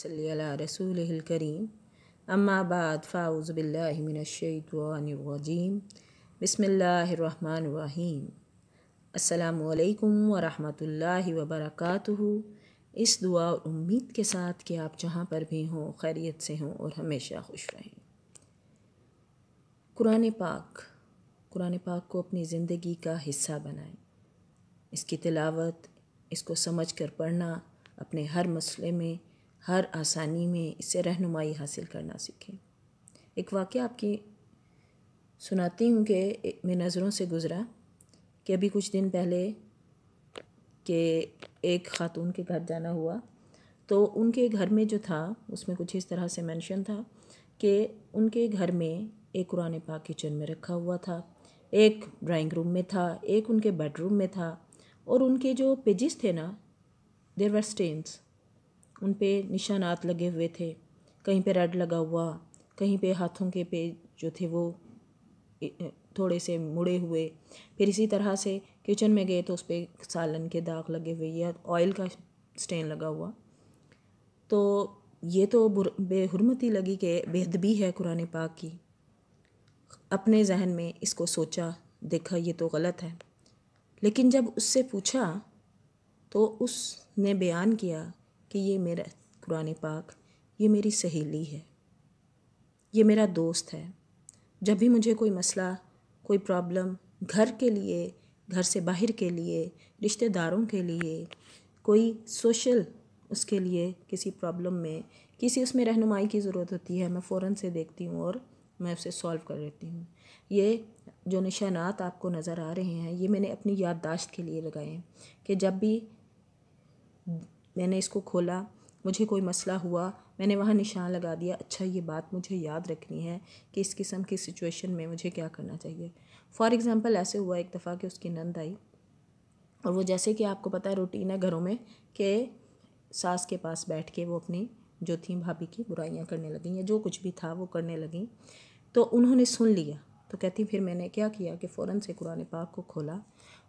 सल्ला रसूल करीम अम्माबाद बाद फ़ाउज़ बिल्लाशवानरजीम बसमीम अल्लाम वरहमतुल्लाहि वबरकातुहु इस दुआ और उम्मीद के साथ कि आप जहाँ पर भी हों खैरियत से हों और हमेशा खुश रहें कुरान पाक कुरान पाक को अपनी ज़िंदगी का हिस्सा बनाएं इसकी तिलावत इसको समझ कर पढ़ना अपने हर मसले में हर आसानी में इससे रहनुमाई हासिल करना सीखें एक वाक़ आपकी सुनाती हूँ कि मैं नज़रों से गुज़रा कि अभी कुछ दिन पहले के एक ख़ातून के घर जाना हुआ तो उनके घर में जो था उसमें कुछ इस तरह से मेंशन था कि उनके घर में एक कुरान पाक किचन में रखा हुआ था एक ड्राइंग रूम में था एक उनके बेडरूम में था और उनके जो पेजेस थे ना देर वर स्टेंस उन पे निशानात लगे हुए थे कहीं पे रेड लगा हुआ कहीं पे हाथों के पे जो थे वो थोड़े से मुड़े हुए फिर इसी तरह से किचन में गए तो उस पर सालन के दाग लगे हुए या ऑयल का स्टेन लगा हुआ तो ये तो बेहरमती लगी कि बेहदबी है कुरान पाक की अपने जहन में इसको सोचा देखा ये तो गलत है लेकिन जब उससे पूछा तो उसने बयान किया कि ये मेरा कुरान पाक ये मेरी सहेली है ये मेरा दोस्त है जब भी मुझे कोई मसला कोई प्रॉब्लम घर के लिए घर से बाहर के लिए रिश्तेदारों के लिए कोई सोशल उसके लिए किसी प्रॉब्लम में किसी उसमें रहनुमाई की ज़रूरत होती है मैं फ़ौर से देखती हूँ और मैं उसे सॉल्व कर लेती हूँ ये जो निशानात आपको नज़र आ रहे हैं ये मैंने अपनी याददाश्त के लिए लगाए हैं कि जब भी मैंने इसको खोला मुझे कोई मसला हुआ मैंने वहाँ निशान लगा दिया अच्छा ये बात मुझे याद रखनी है कि इस किस्म की सिचुएशन में मुझे क्या करना चाहिए फॉर एग्ज़ाम्पल ऐसे हुआ एक दफ़ा कि उसकी नंद आई और वो जैसे कि आपको पता है रूटीन है घरों में कि सास के पास बैठ के वो अपनी जो थी भाभी की बुराइयाँ करने लगी या जो कुछ भी था वो करने लगी तो उन्होंने सुन लिया तो कहती फिर मैंने क्या किया कि फ़ौरन से कुरान पाक को खोला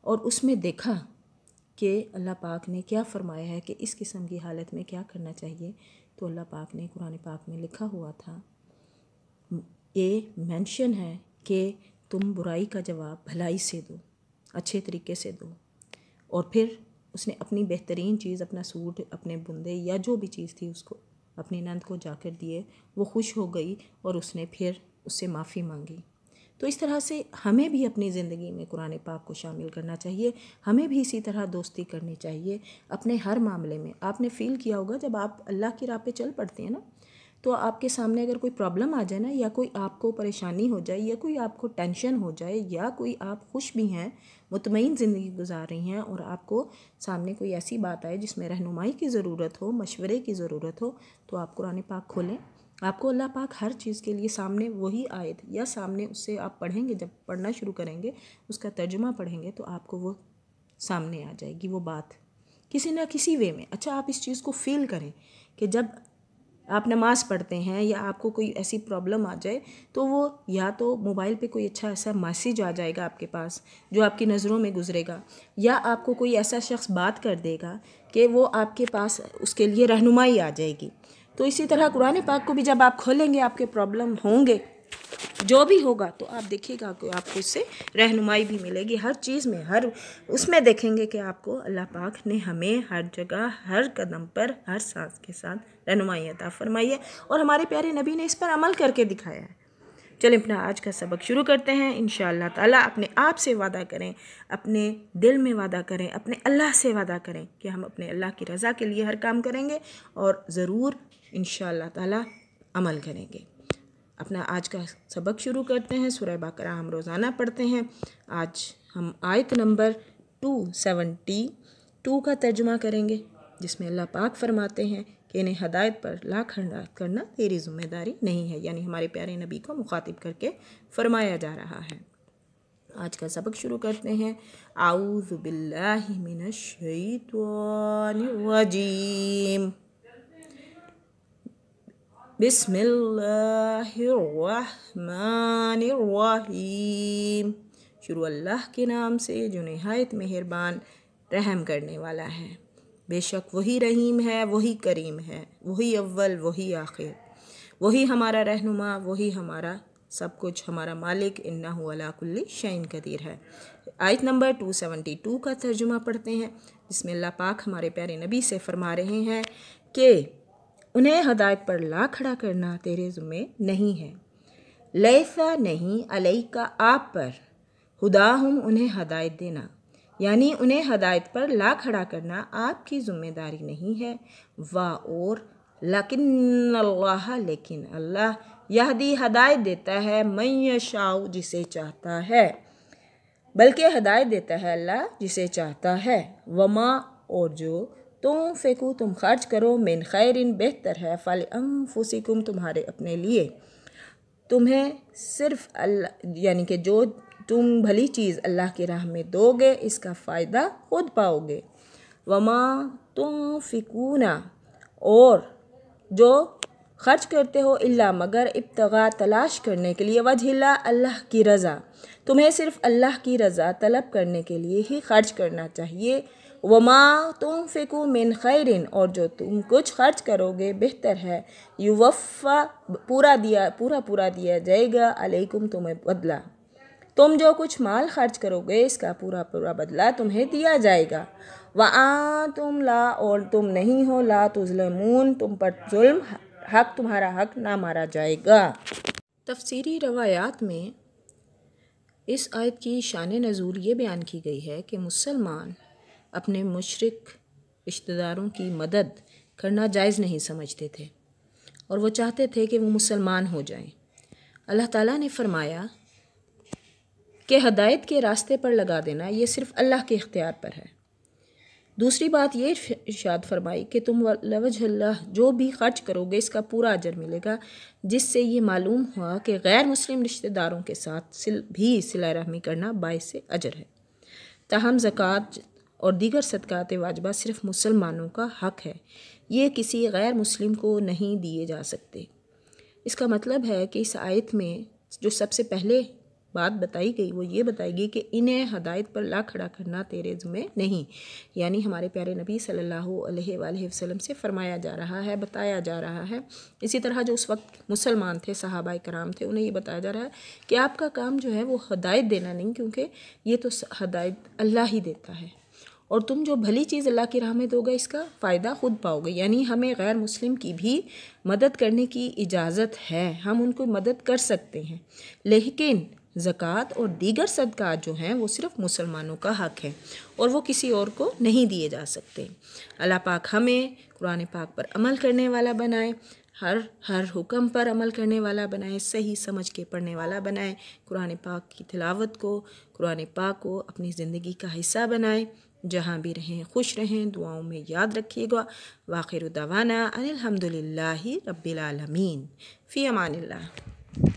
और उसमें देखा कि अल्लाह पाक ने क्या फ़रमाया है कि इस किस्म की हालत में क्या करना चाहिए तो अल्लाह पाक ने कुरान पाक में लिखा हुआ था ये मेंशन है कि तुम बुराई का जवाब भलाई से दो अच्छे तरीके से दो और फिर उसने अपनी बेहतरीन चीज़ अपना सूट अपने बुंदे या जो भी चीज़ थी उसको अपनी नंद को जाकर दिए वो खुश हो गई और उसने फिर उससे माफ़ी मांगी तो इस तरह से हमें भी अपनी ज़िंदगी में कुरान पाक को शामिल करना चाहिए हमें भी इसी तरह दोस्ती करनी चाहिए अपने हर मामले में आपने फ़ील किया होगा जब आप अल्लाह की राह पे चल पड़ते हैं ना तो आपके सामने अगर कोई प्रॉब्लम आ जाए ना या कोई आपको परेशानी हो जाए या कोई आपको टेंशन हो जाए या कोई आप खुश भी हैं मुतमिन ज़िंदगी गुजार रही हैं और आपको सामने कोई ऐसी बात आए जिसमें रहनुमाई की ज़रूरत हो मशवरे की ज़रूरत हो तो आप कुरान पाक खोलें आपको अल्लाह पाक हर चीज़ के लिए सामने वही आयत या सामने उससे आप पढ़ेंगे जब पढ़ना शुरू करेंगे उसका तर्जुमा पढ़ेंगे तो आपको वो सामने आ जाएगी वो बात किसी ना किसी वे में अच्छा आप इस चीज़ को फील करें कि जब आप नमाज़ पढ़ते हैं या आपको कोई ऐसी प्रॉब्लम आ जाए तो वो या तो मोबाइल पे कोई अच्छा ऐसा मैसेज आ जाएगा आपके पास जो आपकी नज़रों में गुजरेगा या आपको कोई ऐसा शख्स बात कर देगा कि वो आपके पास उसके लिए रहनुमाई आ जाएगी तो इसी तरह कुरान पाक को भी जब आप खोलेंगे आपके प्रॉब्लम होंगे जो भी होगा तो आप देखिएगा कि आपको इससे रहनुमाई भी मिलेगी हर चीज़ में हर उसमें देखेंगे कि आपको अल्लाह पाक ने हमें हर जगह हर कदम पर हर सांस के साथ रहनुमाई अता फरमाई है और हमारे प्यारे नबी ने इस पर अमल करके दिखाया है चलें अपना आज का सबक शुरू करते हैं इन ताला अपने आप से वादा करें अपने दिल में वादा करें अपने अल्लाह से वादा करें कि हम अपने अल्लाह की रज़ा के लिए हर काम करेंगे और ज़रूर इन ताला अमल करेंगे अपना आज का सबक शुरू करते हैं सुरह बकरा हम रोज़ाना पढ़ते हैं आज हम आयत नंबर टू सेवेंटी टू का तर्जमा करेंगे जिसमें अल्लाह पाक फरमाते हैं कि इन्हें हदायत पर लाखंडात करना तेरी ज़िम्मेदारी नहीं है यानी हमारे प्यारे नबी को मुखातिब करके फरमाया जा रहा है आज का सबक शुरू करते हैं आऊज़ बिल्लाजीम बिस्मिल्लाहिर्रहमानिर्रहीम शुरू अल्लाह के नाम से जो नहायत मेहरबान रहम करने वाला है बेशक वही रहीम है वही करीम है वही अव्वल वही आखिर वही हमारा रहनुमा वही हमारा सब कुछ हमारा मालिक इन्ना अलाकुल्ली शैन कदीर है आयत नंबर 272 का तर्जुमा पढ़ते हैं जिसमें अल्लाह पाक हमारे प्यारे नबी से फरमा रहे हैं कि उन्हें हदायत पर ला खड़ा करना तेरे ज़ुम्मे नहीं है लैसा नहीं अलई का आप पर हुदा हम उन्हें हदायत देना यानी उन्हें हदायत पर ला खड़ा करना आपकी ज़िम्मेदारी नहीं है वा और लकिन अल्लाह लेकिन अल्लाह यह दी हदायत देता है मैं शाओ जिसे चाहता है बल्कि हदायत देता है अल्लाह जिसे चाहता है वमा और जो तुम फेंको तुम खर्च करो मेन खैर इन बेहतर है फल अम तुम्हारे अपने लिए तुम्हें सिर्फ अल्लाह यानी कि जो तुम भली चीज़ अल्लाह की राह में दोगे इसका फ़ायदा खुद पाओगे वमा तुम फिकूना और जो खर्च करते हो इल्ला मगर इब्तगा तलाश करने के लिए वजहिल्ला अल्लाह की रज़ा तुम्हें सिर्फ़ अल्लाह की रज़ा तलब करने के लिए ही खर्च करना चाहिए वमा तुम फ़िकू मिन खैरिन और जो तुम कुछ खर्च करोगे बेहतर है युवफ़ा पूरा दिया पूरा पूरा दिया जाएगा अलैकुम तुम्हें बदला तुम जो कुछ माल खर्च करोगे इसका पूरा पूरा बदला तुम्हें दिया जाएगा आ तुम ला और तुम नहीं हो ला तुजलमून तुम पर जुल्म हक तुम्हारा हक ना मारा जाएगा तफसीरी रवायात में इस आयत की शान नज़ूल ये बयान की गई है कि मुसलमान अपने मशरक रिश्तेदारों की मदद करना जायज़ नहीं समझते थे और वो चाहते थे कि वो मुसलमान हो जाएं अल्लाह ताला ने फरमाया कि हदायत के रास्ते पर लगा देना ये सिर्फ अल्लाह के इख्तियार पर है दूसरी बात ये इर्शाद फरमाई कि तुम लवजल्ला जो भी खर्च करोगे इसका पूरा अजर मिलेगा जिससे ये मालूम हुआ कि गैर मुस्लिम रिश्तेदारों के साथ सिल भी सिला रहमी करना बायस अजर है तहम ज़क़़त और दीगर सदक़ात वाजबा सिर्फ मुसलमानों का हक है ये किसी गैर मुस्लिम को नहीं दिए जा सकते इसका मतलब है कि इस आयत में जो सबसे पहले बात बताई गई वो ये बताई गई कि इन्हें हदायत पर ला खड़ा करना तेरे जुम्मे नहीं यानी हमारे प्यारे नबी सल्लल्लाहु अलैहि वसल्लम से फरमाया जा रहा है बताया जा रहा है इसी तरह जो उस वक्त मुसलमान थे सहाबा कराम थे उन्हें ये बताया जा रहा है कि आपका काम जो है वो हदायत देना नहीं क्योंकि ये तो हदायत अल्लाह ही देता है और तुम जो भली चीज़ अल्लाह की राह में दोगे इसका फ़ायदा ख़ुद पाओगे यानी हमें गैर मुस्लिम की भी मदद करने की इजाज़त है हम उनको मदद कर सकते हैं लेकिन ज़क़़त और दीगर सदक़ात जो हैं वो सिर्फ़ मुसलमानों का हक़ है और वो किसी और को नहीं दिए जा सकते अल्लाह पाक हमें कुरान पाक पर अमल करने वाला बनाए हर हर हुक्म पर अमल करने वाला बनाए सही समझ के पढ़ने वाला बनाए कुरान पाक की तिलावत को कुरान पाक को अपनी ज़िंदगी का हिस्सा बनाए जहाँ भी रहें खुश रहें दुआओं में याद रखिएगा वाखिर दवाना अनिलहमदिल्ला रबीआलमीन फ़ी अमान